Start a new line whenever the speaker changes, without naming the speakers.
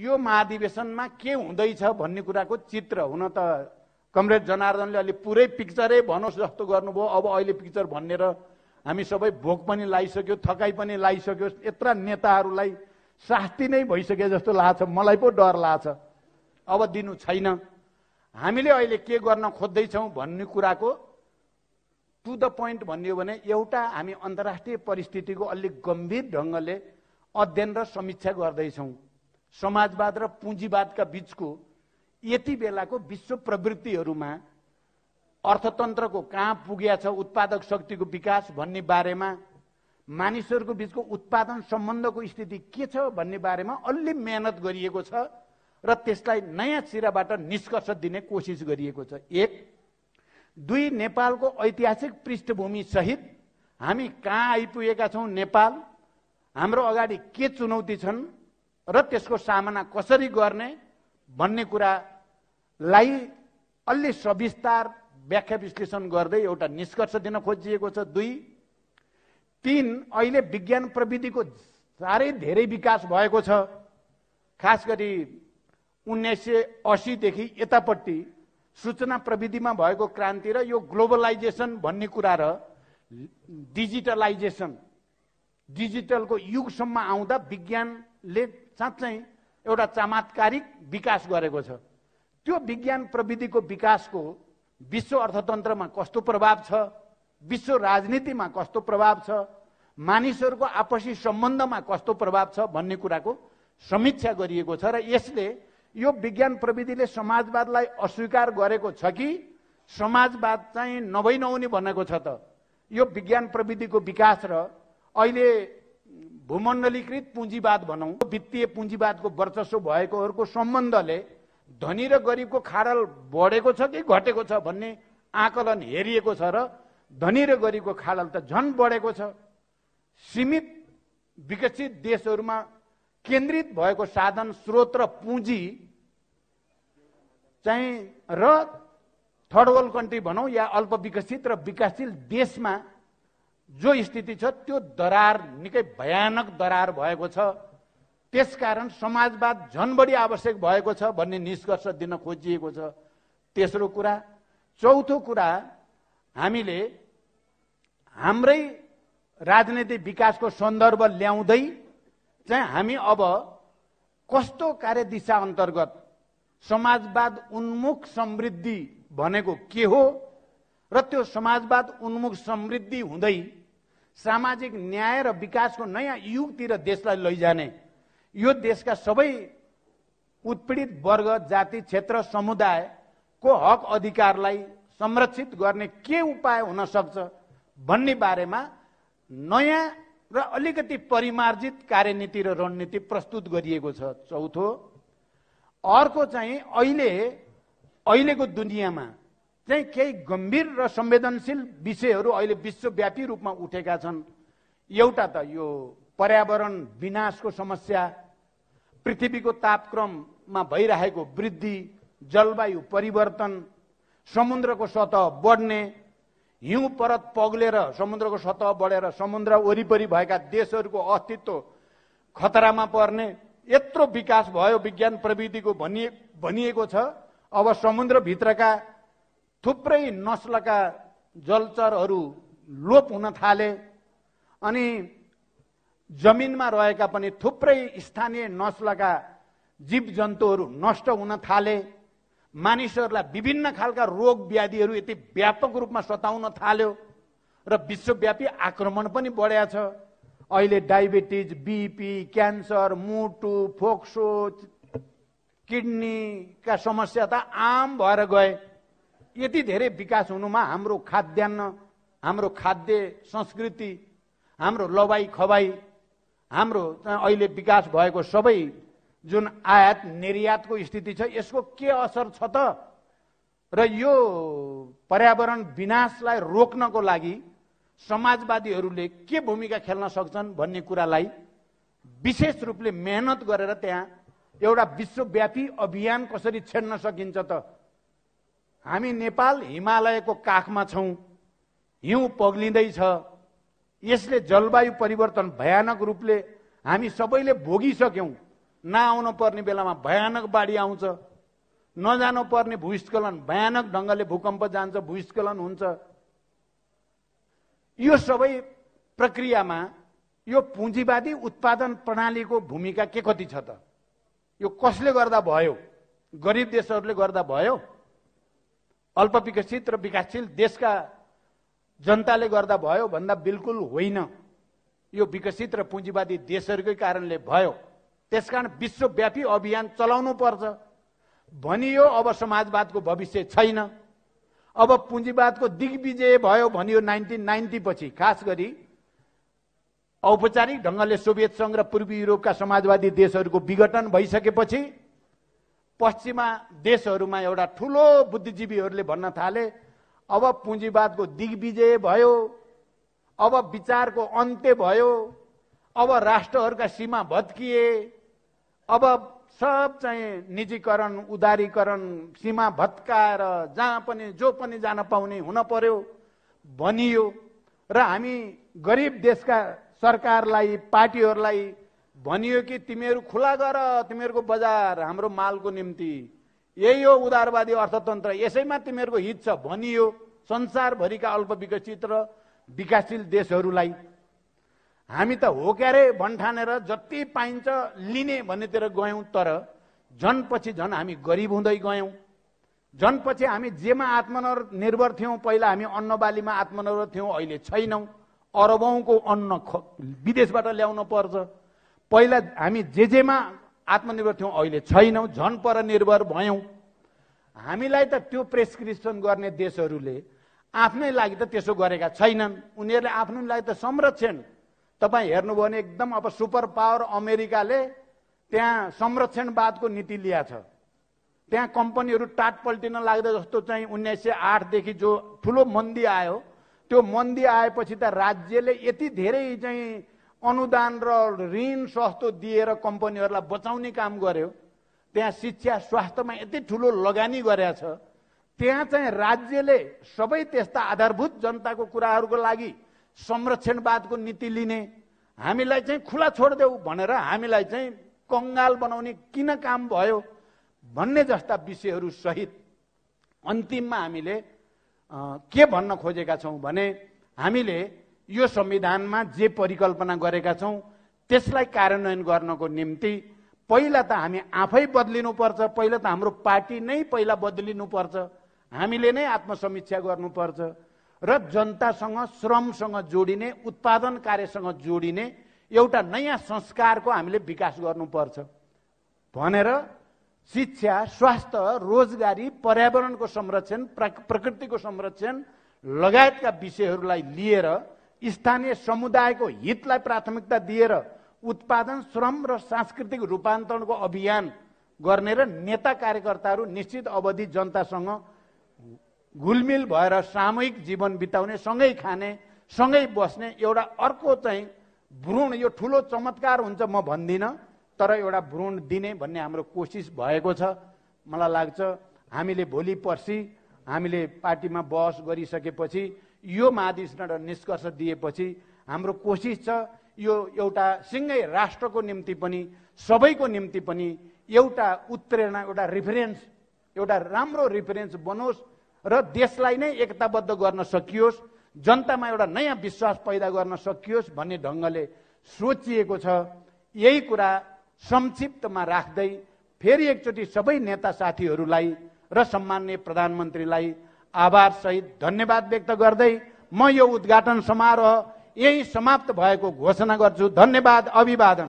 यो महाधिवेशनमा के हुँदैछ भन्ने कुराको चित्र हुन त कमरेड जनार्दनले अहिले पुरै पिक्चरै भनोस् जस्तो गर्नुभयो अब अहिले पिक्चर भनेर हामी सबै भोक पनि लगाइसक्यो थकाइ पनि लगाइसक्यो यत्र नेताहरूलाई शास्ति नै भइसक्यो जस्तो लाग्छ मलाई पो डर लाग्छ अब दिनु छैन हामीले अहिले के गर्न खोज्दैछौँ भन्ने कुराको टु द पोइन्ट भनियो भने एउटा हामी अन्तर्राष्ट्रिय परिस्थितिको अलिक गम्भीर ढङ्गले अध्ययन र समीक्षा गर्दैछौँ समाजवाद र पुँजीवादका बिचको यति बेलाको विश्व प्रवृत्तिहरूमा अर्थतन्त्रको कहाँ पुग्या छ उत्पादक शक्तिको विकास भन्ने बारेमा मानिसहरूको बिचको उत्पादन सम्बन्धको स्थिति के छ भन्ने बारेमा अलि मेहनत गरिएको छ र त्यसलाई नयाँ सिराबाट निष्कर्ष दिने कोसिस गरिएको छ एक दुई नेपालको ऐतिहासिक पृष्ठभूमि सहित हामी कहाँ आइपुगेका छौँ नेपाल हाम्रो अगाडि के चुनौती छन् र त्यसको सामना कसरी गर्ने भन्ने कुरालाई अलि सविस्तार व्याख्या विश्लेषण गर्दै एउटा निष्कर्ष दिन खोजिएको छ दुई तिन अहिले विज्ञान प्रविधिको साह्रै धेरै विकास भएको छ खास गरी उन्नाइस सय असीदेखि यतापट्टि सूचना प्रविधिमा भएको क्रान्ति र यो ग्लोबलाइजेसन भन्ने कुरा र डिजिटलाइजेसन डिजिटलको युगसम्म आउँदा विज्ञानले साँच्चै एउटा चमत्कारिक विकास गरेको छ त्यो विज्ञान प्रविधिको विकासको विश्व अर्थतन्त्रमा कस्तो प्रभाव छ विश्व राजनीतिमा कस्तो प्रभाव छ मानिसहरूको आपसी सम्बन्धमा कस्तो प्रभाव छ भन्ने कुराको समीक्षा गरिएको छ र यसले यो विज्ञान प्रविधिले समाजवादलाई अस्वीकार गरेको छ कि समाजवाद चाहिँ नभइ नहुने भनेको छ त यो विज्ञान प्रविधिको विकास र अहिले भूमण्डलीकृत पुँजीवाद भनौँ वित्तीय पुँजीवादको वर्चस्व भएकोहरूको सम्बन्धले धनी र गरिबको खाडल बढेको छ कि घटेको छ भन्ने आकलन हेरिएको छ र धनी र गरिबको खाडल त झन् बढेको छ सीमित विकसित देशहरूमा केन्द्रित भएको साधन स्रोत र पुँजी चाहिँ र थर्ड वर्ल्ड कन्ट्री भनौँ या अल्प विकसित र विकासशील देशमा जो स्थिति छ त्यो दरार निकै भयानक दरार भएको छ त्यसकारण समाजवाद झन बढी आवश्यक भएको छ भन्ने निष्कर्ष दिन खोजिएको छ तेस्रो कुरा चौथो कुरा हामीले हाम्रै राजनैतिक विकासको सन्दर्भ ल्याउँदै चाहिँ हामी अब कस्तो कार्यदिशा अन्तर्गत समाजवाद उन्मुख समृद्धि भनेको के हो र त्यो समाजवाद उन्मुख समृद्धि हुँदै सामाजिक न्याय र विकासको नयाँ युगतिर देशलाई लैजाने यो देशका सबै उत्पीडित वर्ग जाति क्षेत्र समुदायको हक अधिकारलाई संरक्षित गर्ने के उपाय हुन सक्छ भन्ने बारेमा नयाँ र अलिकति परिमार्जित कार्यनीति र रणनीति प्रस्तुत गरिएको छ चौथो अर्को चाहिँ अहिले अहिलेको दुनियाँमा चाहिँ केही गम्भीर र संवेदनशील विषयहरू अहिले विश्वव्यापी रूपमा उठेका छन् एउटा त यो पर्यावरण विनाशको समस्या पृथ्वीको तापक्रममा भइरहेको वृद्धि जलवायु परिवर्तन समुद्रको सतह बढ्ने हिउँ परत पग्लेर समुद्रको सतह बढेर समुद्र वरिपरि भएका देशहरूको अस्तित्व खतरामा पर्ने यत्रो विकास भयो विज्ञान प्रविधिको भनिए भनिएको छ अब समुद्रभित्रका थुप्रै नस्लका जलचरहरू लोप हुन थाले अनि जमिनमा रहेका पनि थुप्रै स्थानीय नस्लका जीव जन्तुहरू नष्ट हुन थाले मानिसहरूलाई विभिन्न खालका रोग व्याधिहरू यति व्यापक रूपमा सताउन थाल्यो र विश्वव्यापी आक्रमण पनि बढ्या छ अहिले डायबेटिज बिपी क्यान्सर मुटु फोक्सो किडनीका समस्या त आम भएर गए यति धेरै विकास हुनुमा हाम्रो खाद्यान्न हाम्रो खाद्य संस्कृति हाम्रो लवाई खवाई हाम्रो अहिले विकास भएको सबै जुन आयात निर्यातको स्थिति छ यसको के असर छ त र यो पर्यावरण विनाशलाई रोक्नको लागि समाजवादीहरूले के भूमिका खेल्न सक्छन् भन्ने कुरालाई विशेष रूपले मेहनत गरेर त्यहाँ एउटा विश्वव्यापी अभियान कसरी छेड्न सकिन्छ त हामी नेपाल हिमालयको काखमा छौँ हिउँ पग्लिँदैछ यसले जलवायु परिवर्तन भयानक रूपले हामी सबैले भोगिसक्यौँ नआउनु पर्ने बेलामा भयानक बाढी आउँछ नजानु पर्ने भूस्खलन भयानक ढङ्गले भूकम्प जान्छ भूस्खलन हुन्छ यो सबै प्रक्रियामा यो पुँजीवादी उत्पादन प्रणालीको भूमिका के कति छ त यो कसले गर्दा भयो गरिब देशहरूले गर्दा भयो अल्प विकसित र विकासशील देशका जनताले गर्दा भयो भन्दा बिल्कुल होइन यो विकसित र पुँजीवादी देशहरूकै कारणले भयो त्यसकारण विश्वव्यापी अभियान चलाउनु पर्छ भनियो अब समाजवादको भविष्य छैन अब पुँजीवादको दिग्विजय भयो भनियो नाइन्टिन नाइन्टी पछि खास गरी औपचारिक ढङ्गले सोभियत सङ्घ र पूर्वी युरोपका समाजवादी देशहरूको विघटन भइसकेपछि पश्चिमा देशहरूमा एउटा ठुलो बुद्धिजीवीहरूले भन्न थाले अब पुँजीवादको दिग्विजय भयो अब विचारको अन्त्य भयो अब राष्ट्रहरूका सीमा भत्किए अब सब चाहिँ निजीकरण उदारीकरण सीमा भत्काएर जहाँ पनि जो पनि जान पाउने हुन पर्यो भनियो र हामी गरिब देशका सरकारलाई पार्टीहरूलाई भनियो कि तिमीहरू खुला गर तिमीहरूको बजार हाम्रो मालको निम्ति यही हो उदारवादी अर्थतन्त्र यसैमा तिमीहरूको हित छ भनियो संसारभरिका अल्प विकसित र विकासशील देशहरूलाई हामी त हो क्यारे भन्ठानेर जति पाइन्छ लिने भन्नेतिर गयौँ तर पछि झन् हामी गरिब हुँदै गयौँ पछि हामी जेमा आत्मनिर्भर थियौँ पहिला हामी अन्नबालीमा आत्मनिर्भर थियौँ अहिले छैनौँ अरबौँको अन्न ख विदेशबाट ल्याउन पर्छ पहिला हामी जे जेमा आत्मनिर्भर थियौँ अहिले छैनौँ झन परनिर्भर भयौँ हामीलाई त त्यो प्रेसक्रिप्सन गर्ने देशहरूले आफ्नै लागि त त्यसो गरेका छैनन् उनीहरूले आफ्नो लागि त संरक्षण तपाईँ हेर्नुभयो भने एकदम अब सुपर पावर अमेरिकाले त्यहाँ संरक्षणवादको नीति लिया छ त्यहाँ कम्पनीहरू टाट पल्टिन लाग्दा जस्तो चाहिँ उन्नाइस सय आठदेखि जो ठुलो मन्दी आयो त्यो मन्दी आएपछि त राज्यले यति धेरै चाहिँ अनुदान र ऋण सस्तो दिएर कम्पनीहरूलाई बचाउने काम गर्यो त्यहाँ शिक्षा स्वास्थ्यमा यति ठुलो लगानी गरेका छ त्यहाँ चाहिँ राज्यले सबै त्यस्ता आधारभूत जनताको कुराहरूको लागि संरक्षणवादको नीति लिने हामीलाई चाहिँ खुला छोडिदेऊ भनेर हामीलाई चाहिँ कङ्गाल बनाउने किन काम भयो भन्ने जस्ता विषयहरू सहित अन्तिममा हामीले के भन्न खोजेका छौँ भने हामीले यो संविधानमा जे परिकल्पना गरेका छौँ त्यसलाई कार्यान्वयन गर्नको निम्ति पहिला त हामी आफै बदलिनुपर्छ पहिला त हाम्रो पार्टी नै पहिला बदलिनुपर्छ हामीले नै आत्मसमीक्षा गर्नुपर्छ र जनतासँग श्रमसँग जोडिने उत्पादन कार्यसँग जोडिने एउटा नयाँ संस्कारको हामीले विकास गर्नुपर्छ भनेर शिक्षा स्वास्थ्य रोजगारी पर्यावरणको संरक्षण प्रकृतिको संरक्षण लगायतका विषयहरूलाई लिएर स्थानीय समुदायको हितलाई प्राथमिकता दिएर उत्पादन श्रम र सांस्कृतिक रूपान्तरणको अभियान गर्ने र नेता कार्यकर्ताहरू निश्चित अवधि जनतासँग घुलमिल भएर सामूहिक जीवन बिताउने सँगै खाने सँगै बस्ने एउटा अर्को चाहिँ भ्रूण यो ठुलो चमत्कार हुन्छ म भन्दिनँ तर एउटा भ्रूण दिने भन्ने हाम्रो कोसिस भएको छ मलाई लाग्छ हामीले भोलि पर्सि हामीले पार्टीमा बहस गरिसकेपछि यो महाधिवेशनबाट निष्कर्ष दिएपछि हाम्रो कोसिस छ यो एउटा सिँगै राष्ट्रको निम्ति पनि सबैको निम्ति पनि एउटा उत्प्रेरणा एउटा रिफरेन्स एउटा राम्रो रिफरेन्स बनोस् र देशलाई नै एकताबद्ध गर्न सकियोस् जनतामा एउटा नयाँ विश्वास पैदा गर्न सकियोस् भन्ने ढङ्गले सोचिएको छ यही कुरा संक्षिप्तमा राख्दै फेरि एकचोटि सबै नेता साथीहरूलाई र सम्मान्य प्रधानमन्त्रीलाई आभार सहित धन्यवाद व्यक्त गर्दै म यो उद्घाटन समारोह यही समाप्त भएको घोषणा गर्छु धन्यवाद अभिवादन